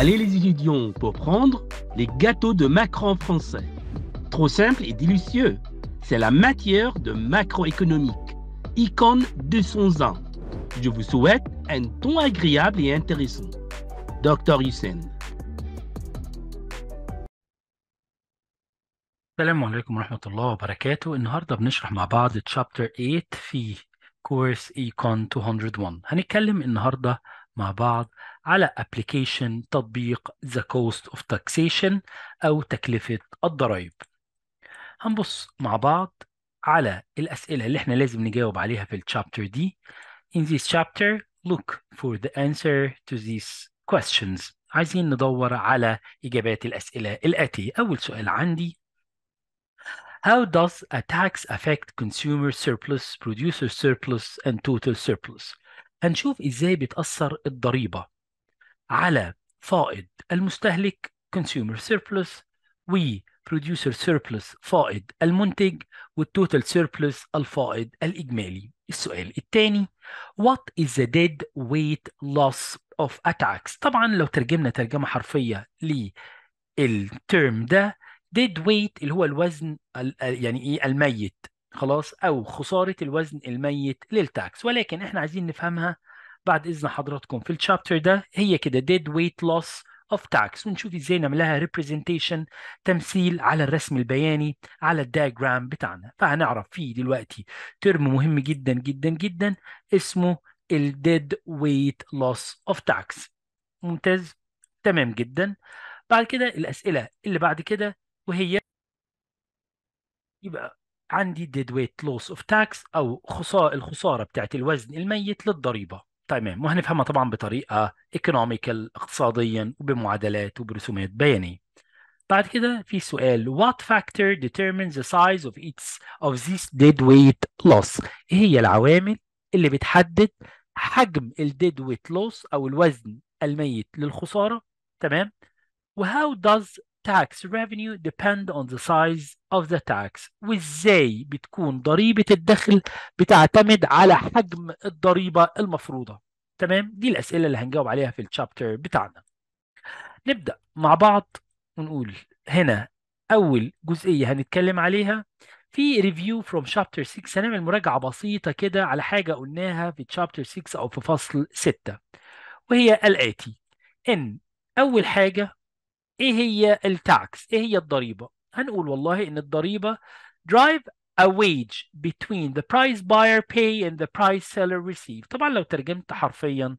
à lélysée étudiants pour prendre les gâteaux de Macron français. Trop simple et délicieux. C'est la matière de macroéconomique, icône de son ans. Je vous souhaite un ton agréable et intéressant. Dr Hussein. السلام عليكم ورحمة الله وبركاته النهاردة بنشرح مع بعض Chapter 8 في course Econ 201 هنتكلم النهاردة مع بعض على ابلكيشن تطبيق The Cost of Taxation أو تكلفة الضرائب هنبص مع بعض على الأسئلة اللي احنا لازم نجاوب عليها في الشابتر دي In this chapter look for the answer to these questions عايزين ندور على إجابات الأسئلة الآتية أول سؤال عندي How does a tax affect consumer surplus, producer surplus, and total surplus؟ هنشوف إزاي بتأثر الضريبة على فائض المستهلك consumer surplus و producer surplus فائض المنتج والتوتال surplus الفائض الإجمالي السؤال الثاني what is the dead weight loss of attacks طبعا لو ترجمنا ترجمة حرفية للترم ده dead weight اللي هو الوزن يعني ايه الميت خلاص او خساره الوزن الميت للتاكس ولكن احنا عايزين نفهمها بعد اذن حضراتكم في الشابتر ده هي كده dead weight loss of tax ونشوف ازاي نعملها representation تمثيل على الرسم البياني على الدياجرام بتاعنا فهنعرف فيه دلوقتي ترم مهم جدا جدا جدا اسمه ال dead weight loss of tax ممتاز تمام جدا بعد كده الاسئله اللي بعد كده وهي يبقى عندي dead weight loss of tax او خسارة الخساره بتاعت الوزن الميت للضريبه تمام وهنفهمها فهمها طبعا بطريقه ايكونوميكال اقتصاديا وبمعادلات وبرسومات بيانيه بعد كده في سؤال what factor determines the size of each of these dead weight loss ايه هي العوامل اللي بتحدد حجم ال dead weight loss او الوزن الميت للخساره تمام وهاو does tax revenue depend on the size of the tax وازاي بتكون ضريبة الدخل بتعتمد على حجم الضريبة المفروضة تمام دي الأسئلة اللي هنجاوب عليها في الشابتر بتاعنا نبدأ مع بعض ونقول هنا أول جزئية هنتكلم عليها في ريفيو فروم شابتر 6 هنعمل مراجعة بسيطة كده على حاجة قلناها في شابتر 6 أو في فصل 6 وهي الآتي إن أول حاجة ايه هي التاكس ايه هي الضريبه هنقول والله ان الضريبه drive a wage between the price buyer pay and the price seller receive طبعا لو ترجمت حرفيا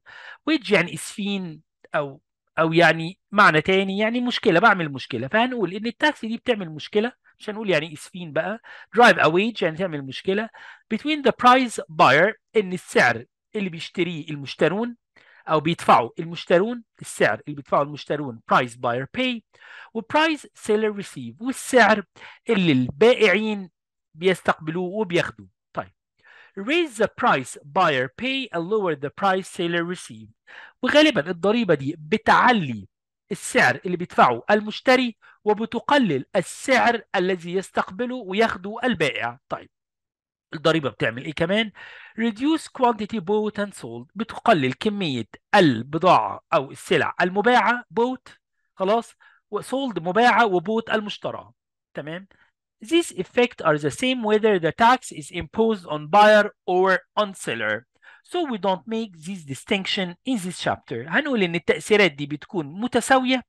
wage يعني اسفين او او يعني معنى تاني يعني مشكله بعمل مشكله فهنقول ان التاكس دي بتعمل مشكله مش هنقول يعني اسفين بقى drive a wage يعني تعمل مشكله between the price buyer ان السعر اللي بيشتريه المشترون او بيدفعوا المشترون السعر اللي بيدفعه المشترون برايس باير باي وبرايس سيلر ريسيف والسعر اللي البائعين بيستقبلوه وبياخدوه طيب raise the price buyer pay and lower the price seller receive وغالبا الضريبه دي بتعلي السعر اللي بيدفعه المشتري وبتقلل السعر الذي يستقبله وياخده البائع طيب الضريبة بتعمل إيه كمان؟ Reduce quantity bought and sold بتقلل كمية البضاعة أو السلع المباعة bought خلاص وسولد مباعة وبوت المشترى تمام؟ These effects are the same whether the tax is imposed on buyer or on seller. So we don't make this distinction in this chapter. هنقول إن التأثيرات دي بتكون متساوية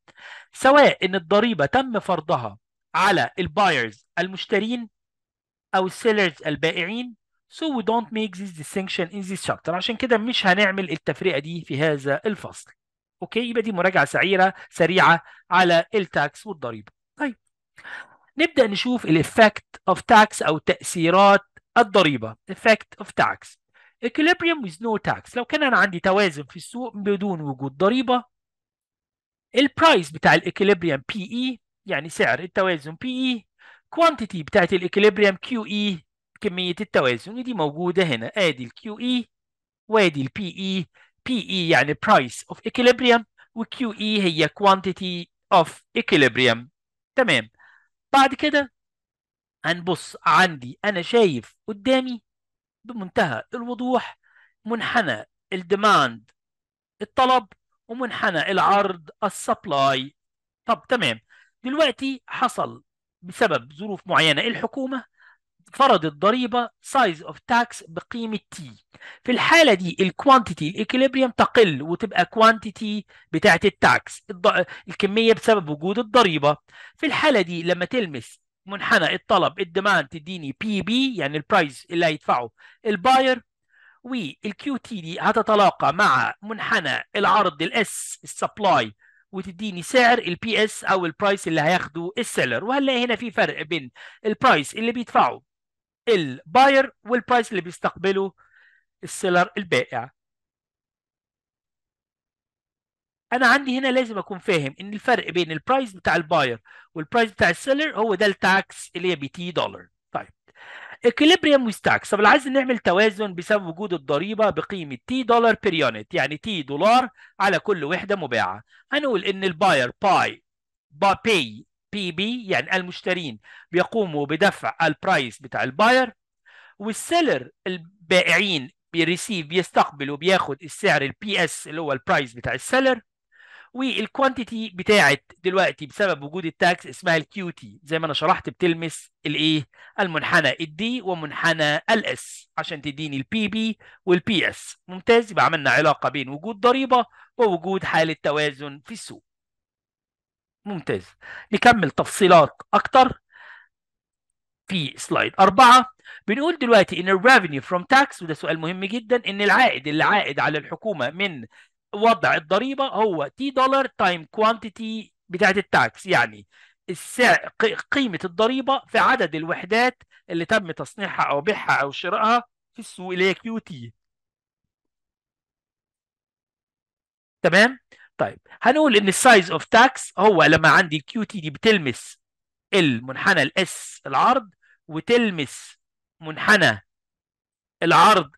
سواء إن الضريبة تم فرضها على البايرز المشترين او السيلرز البائعين so we don't make this distinction in this chapter عشان كده مش هنعمل التفرقه دي في هذا الفصل اوكي يبقى دي مراجعه سعيره سريعه على التاكس والضريبه طيب نبدا نشوف الافكت اوف تاكس او تاثيرات الضريبه effect of tax equilibrium with no tax لو كان انا عندي توازن في السوق بدون وجود ضريبه البرايس بتاع الايكيليبريم بي اي يعني سعر التوازن بي اي e الكوانتيتي بتاعت الاكليبريم كيو اي e، كميه التوازن ودي موجوده هنا ادي الكيو اي e، وادي البي اي بي اي يعني برايس اوف اكليبريم وكيو اي هي كوانتيتي اوف اكليبريم تمام بعد كده هنبص عندي انا شايف قدامي بمنتهى الوضوح منحنى الديماند الطلب ومنحنى العرض السبلاي طب تمام دلوقتي حصل بسبب ظروف معينة الحكومة فرضت ضريبة سايز اوف تاكس بقيمة تي في الحالة دي الكوانتيتي الإكليبريم تقل وتبقى كوانتيتي بتاعة التاكس الض... الكمية بسبب وجود الضريبة في الحالة دي لما تلمس منحنى الطلب الديماند تديني بي بي يعني البرايس اللي هيدفعه الباير والكيو تي دي هتتلاقى مع منحنى العرض الاس السبلاي وتديني سعر البي اس او البرايس اللي هياخده السيلر وهنلاقي هنا في فرق بين البرايس اللي بيدفعه الباير والبرايس اللي بيستقبله السيلر البائع انا عندي هنا لازم اكون فاهم ان الفرق بين البرايس بتاع الباير والبرايس بتاع السيلر هو ده التاكس اللي هي بي تي دولار اكليبريم وستاك طب لو عايز نعمل توازن بسبب وجود الضريبه بقيمه تي دولار بير يونت يعني تي دولار على كل وحده مباعه هنقول ان الباير باي با بي بي بي يعني المشترين بيقوموا بدفع البرايس بتاع الباير والسيلر البائعين بيريسيف بيستقبل وبياخد السعر البي اس اللي هو البرايس بتاع السيلر والكوانتيتي بتاعت دلوقتي بسبب وجود التاكس اسمها الكيو تي زي ما انا شرحت بتلمس الايه المنحنى الدي ومنحنى الاس عشان تديني البي بي والبي اس ممتاز يبقى عملنا علاقه بين وجود ضريبه ووجود حاله توازن في السوق ممتاز نكمل تفصيلات اكتر في سلايد أربعة بنقول دلوقتي إن الريفينيو فروم تاكس وده سؤال مهم جدا إن العائد اللي عائد على الحكومة من وضع الضريبه هو تي دولار تايم كوانتيتي بتاعت التاكس يعني السعر قيمه الضريبه في عدد الوحدات اللي تم تصنيعها او بيعها او شرائها في السوق اللي هي كيو تي تمام طيب هنقول ان السايز اوف تاكس هو لما عندي الكيو تي دي بتلمس المنحنى الاس العرض وتلمس منحنى العرض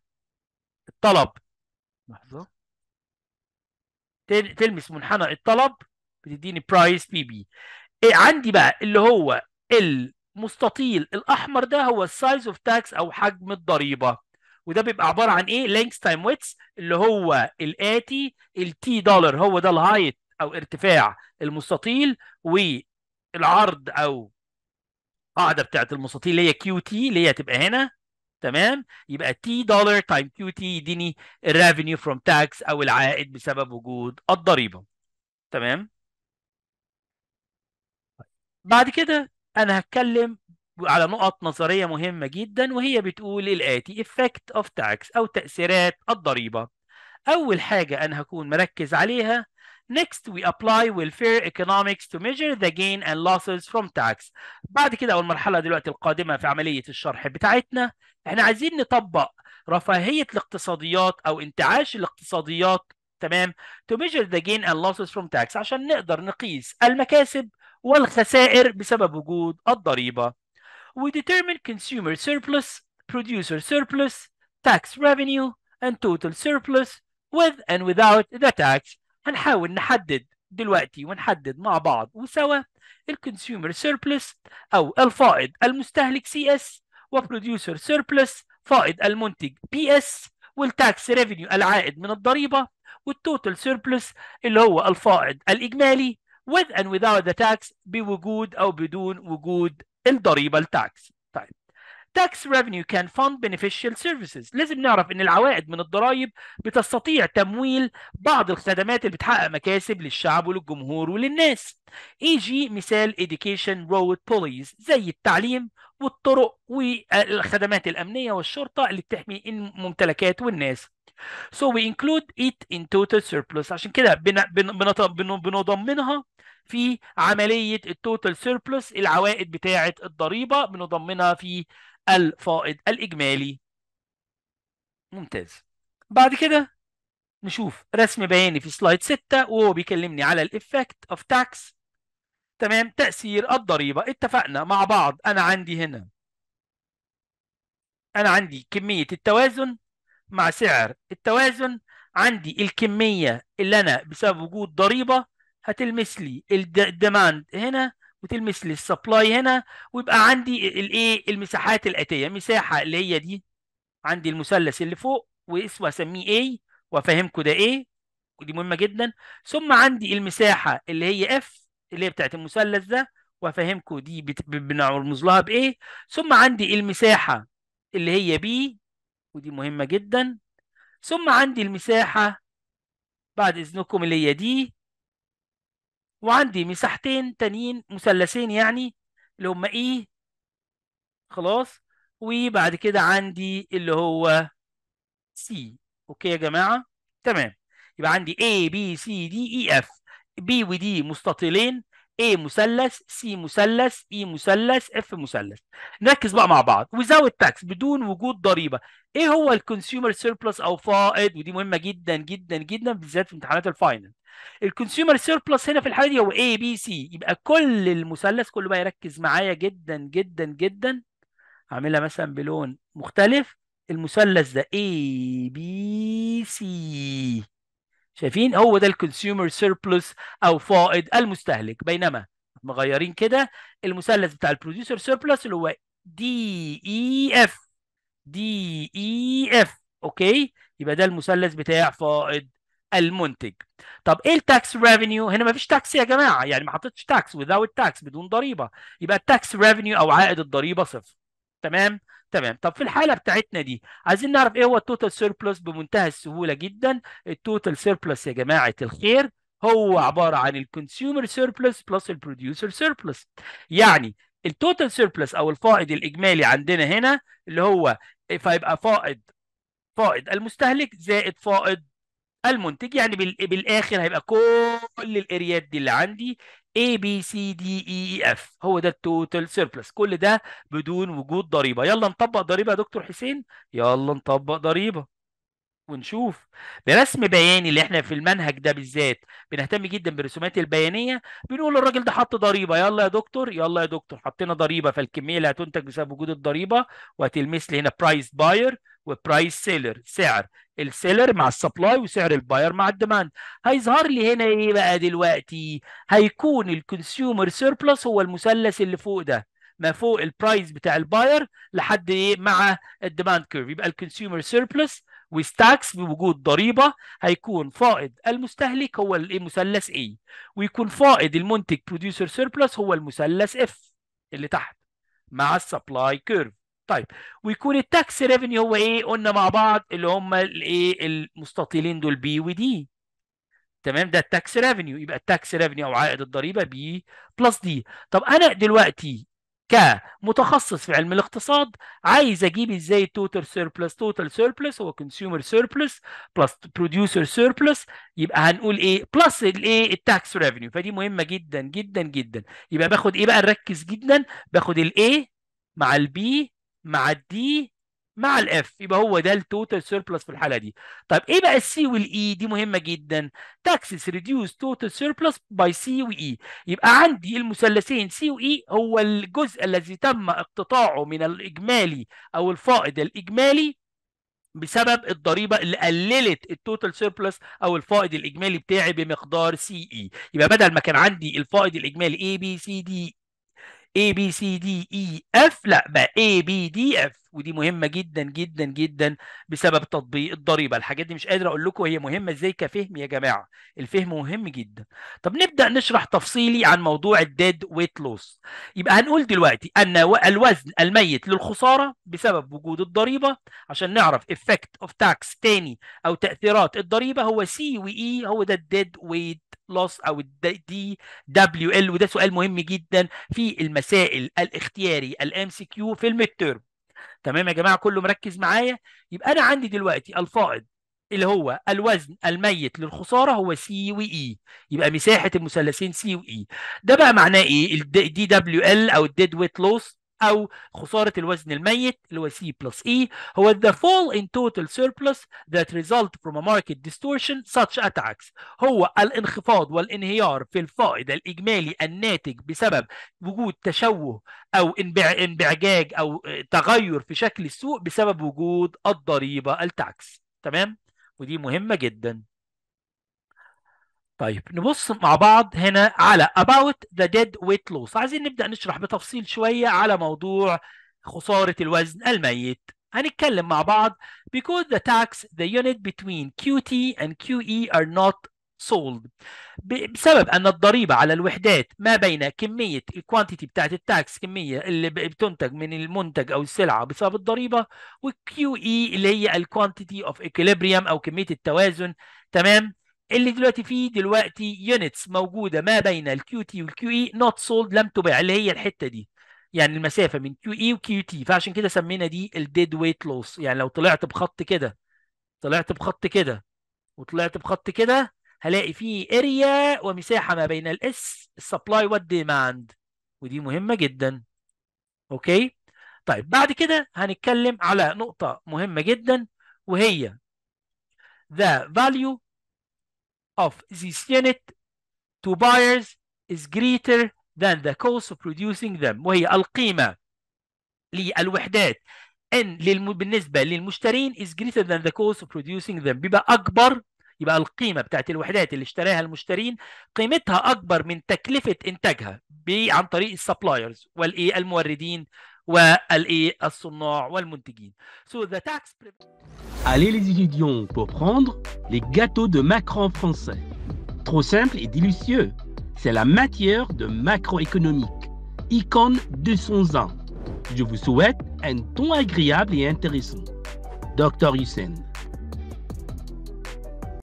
الطلب لحظه تلمس منحنى الطلب بتديني برايس بي بي عندي بقى اللي هو المستطيل الاحمر ده هو السايز اوف تاكس او حجم الضريبه وده بيبقى عباره عن ايه لينكس تايم ويتس اللي هو الاتي التي دولار هو ده الهايت او ارتفاع المستطيل والعرض او قاعده بتاعت المستطيل اللي هي كيو تي اللي هي هتبقى هنا تمام يبقى تي دولار تايم كيو تي يديني الريفينيو فروم تاكس او العائد بسبب وجود الضريبه تمام بعد كده انا هتكلم على نقط نظريه مهمه جدا وهي بتقول الاتي effect of tax او تاثيرات الضريبه اول حاجه انا هكون مركز عليها Next, we apply welfare economics to measure the gain and losses from tax. بعد كده أو المرحلة دلوقتي القادمة في عملية الشرح بتاعتنا احنا عايزين نطبق رفاهية الاقتصاديات أو انتعاش الاقتصاديات تمام to measure the gain and losses from tax عشان نقدر نقيس المكاسب والخسائر بسبب وجود الضريبة we determine consumer surplus producer surplus tax revenue and total surplus with and without the tax هنحاول نحدد دلوقتي ونحدد مع بعض وسوا الكونسيومر سيربلس او الفائض المستهلك سي اس وبروديوسر سيربلس فائض المنتج بي اس والتاكس ريفينيو العائد من الضريبه والتوتال سيربلس اللي هو الفائض الاجمالي with and without the tax بوجود او بدون وجود الضريبه التاكس tax revenue can fund beneficial services لازم نعرف ان العوائد من الضرائب بتستطيع تمويل بعض الخدمات اللي بتحقق مكاسب للشعب وللجمهور وللناس اي e جي مثال education road police زي التعليم والطرق والخدمات الامنيه والشرطه اللي بتحمي الممتلكات والناس So we include it in total surplus عشان كده بنضمنها في عملية التوتال سيربلس العوائد بتاعة الضريبة بنضمنها في الفائض الإجمالي ممتاز بعد كده نشوف رسم بياني في سلايد 6 وهو بيكلمني على الإفكت أوف تاكس تمام تأثير الضريبة اتفقنا مع بعض أنا عندي هنا أنا عندي كمية التوازن مع سعر التوازن عندي الكمية اللي أنا بسبب وجود ضريبة هتلمس لي الديماند هنا وتلمس للسبلاي هنا ويبقى عندي الايه المساحات الاتيه مساحه اللي هي دي عندي المثلث اللي فوق واسمه اسميه A وافهمكم ده A ودي مهمه جدا ثم عندي المساحه اللي هي F اللي هي بتاعت المثلث ده وافهمكم دي بنرمز لها بايه ثم عندي المساحه اللي هي B ودي مهمه جدا ثم عندي المساحه بعد اذنكم اللي هي دي وعندي مساحتين تانيين مثلثين يعني اللي هما اي e خلاص وبعد كده عندي اللي هو سي اوكي يا جماعه تمام يبقى عندي A B C D E F B و D مستطيلين A مثلث C مثلث E مثلث F مثلث نركز بقى مع بعض without tax بدون وجود ضريبه ايه هو الكونسيومر سيربلس او فائض ودي مهمه جدا جدا جدا بالذات في امتحانات الفاينل الكونسيومر سيربلس هنا في الحاله دي هو اي بي سي يبقى كل المثلث كله بقى يركز معايا جدا جدا جدا اعملها مثلا بلون مختلف المثلث ده اي بي سي شايفين هو ده الكونسيومر سيربلس او فائض المستهلك بينما مغيرين كده المثلث بتاع البروديوسر سيربلس اللي هو دي اي اف دي اي اف اوكي يبقى ده المثلث بتاع فائض المنتج طب ايه التاكس ريفينيو هنا ما فيش تاكس يا جماعه يعني ما حطيتش تاكس وذاوت تاكس بدون ضريبه يبقى التاكس ريفينيو او عائد الضريبه صفر تمام تمام طب في الحاله بتاعتنا دي عايزين نعرف ايه هو التوتال سيربلس بمنتهى السهوله جدا التوتال سيربلس يا جماعه الخير هو عباره عن الكونسيومر سيربلس بلس البروديوسر سيربلس يعني التوتال سيربلس او الفائض الاجمالي عندنا هنا اللي هو فيبقى فائض فائض المستهلك زائد فائض المنتج يعني بالاخر هيبقى كل الاريات دي اللي عندي A B C D E E F هو ده التوتال سيربلس كل ده بدون وجود ضريبه يلا نطبق ضريبه يا دكتور حسين يلا نطبق ضريبه ونشوف برسم بياني اللي احنا في المنهج ده بالذات بنهتم جدا بالرسومات البيانيه بنقول الراجل ده حط ضريبه يلا يا دكتور يلا يا دكتور حطينا ضريبه فالكميه اللي هتنتج بسبب وجود الضريبه وهتلمس لي هنا برايس باير وبرايس سيلر سعر السيلر مع السبلاي وسعر الباير مع الديماند هيظهر لي هنا ايه بقى دلوقتي هيكون الكونسيومر سيربلس هو المثلث اللي فوق ده ما فوق البرايس بتاع الباير لحد ايه مع الديماند كيرف يبقى الكونسيومر سيربلس وستاكس بوجود ضريبه هيكون فائض المستهلك هو الايه مثلث ايه ويكون فائض المنتج بروديوسر سيربلس هو المثلث اف اللي تحت مع السبلاي كيرف طيب ويكون التاكس ريفينيو هو ايه قلنا مع بعض اللي هم الايه المستطيلين دول بي ودي تمام ده التاكس ريفينيو يبقى التاكس ريفينيو او عائد الضريبه بي بلس دي طب انا دلوقتي كمتخصص في علم الاقتصاد عايز اجيب ازاي توتال سيربلس توتال سيربلس هو كونسيومر سيربلس بلس بروديوسر سيربلس يبقى هنقول ايه بلس الايه التاكس ريفينيو فدي مهمه جدا جدا جدا يبقى باخد ايه بقى نركز جدا باخد الايه مع البي مع الدي مع الاف يبقى هو ده التوتال سيربلس في الحاله دي طيب ايه بقى السي والاي e دي مهمه جدا تاكسس ريديوس توتال سيربلس باي سي واي يبقى عندي المثلثين سي واي e هو الجزء الذي تم اقتطاعه من الاجمالي او الفائض الاجمالي بسبب الضريبه اللي قللت التوتال سيربلس او الفائض الاجمالي بتاعي بمقدار سي اي e. يبقى بدل ما كان عندي الفائض الاجمالي اي بي سي دي A B C D E F لا بقى A B D F ودي مهمه جدا جدا جدا بسبب تطبيق الضريبه الحاجات دي مش قادر اقول لكم هي مهمه ازاي كفهم يا جماعه الفهم مهم جدا طب نبدا نشرح تفصيلي عن موضوع الديد ويت لوس يبقى هنقول دلوقتي ان الوزن الميت للخساره بسبب وجود الضريبه عشان نعرف افكت اوف تاكس تاني او تاثيرات الضريبه هو سي واي e، هو ده الديد ويت لوس او الدي دبليو ال وده سؤال مهم جدا في المسائل الاختياري الام سي كيو في الميد تيرم تمام يا جماعه كله مركز معايا يبقى انا عندي دلوقتي الفائض اللي هو الوزن الميت للخساره هو سي واي e. يبقى مساحه المثلثين سي واي e. ده بقى معناه ايه الدي دبليو ال او الديد ويت لوس او خساره الوزن الميت اللي هو سي بلس اي هو the fall in total surplus that result from a market distortion such tax هو الانخفاض والانهيار في الفائض الاجمالي الناتج بسبب وجود تشوه او انبعجاج او تغير في شكل السوق بسبب وجود الضريبه التاكس تمام ودي مهمه جدا طيب نبص مع بعض هنا على about the dead weight loss عايزين نبدأ نشرح بتفصيل شوية على موضوع خسارة الوزن الميت هنتكلم مع بعض because the tax the unit between QT and QE are not sold بسبب ان الضريبه على الوحدات ما بين كميه الكوانتيتي بتاعه التاكس كميه اللي بتنتج من المنتج او السلعه بسبب الضريبه وQE اللي هي الكوانتيتي of equilibrium او كميه التوازن تمام اللي دلوقتي فيه دلوقتي يونتس موجوده ما بين الكيو تي والكيو اي نوت سولد لم تباع اللي هي الحته دي يعني المسافه من كيو اي وكيو تي فعشان كده سمينا دي الديد ويت لوس يعني لو طلعت بخط كده طلعت بخط كده وطلعت بخط كده هلاقي فيه اريا ومساحه ما بين الاس السبلاي والديماند ودي مهمه جدا اوكي طيب بعد كده هنتكلم على نقطه مهمه جدا وهي the value of this unit to buyers is greater than the cost of producing them وهي القيمة للوحدات ان للم... بالنسبة للمشترين is greater than the cost of producing them بيبقى أكبر يبقى القيمة بتاعت الوحدات اللي اشتراها المشترين قيمتها أكبر من تكلفة إنتاجها عن طريق السبلايرز والإيه الموردين Allez les étudiants pour prendre les gâteaux de Macron français. Trop simple et délicieux. C'est la matière de macroéconomique. Icône son ans. Je vous souhaite un ton agréable et intéressant. Docteur Hussein.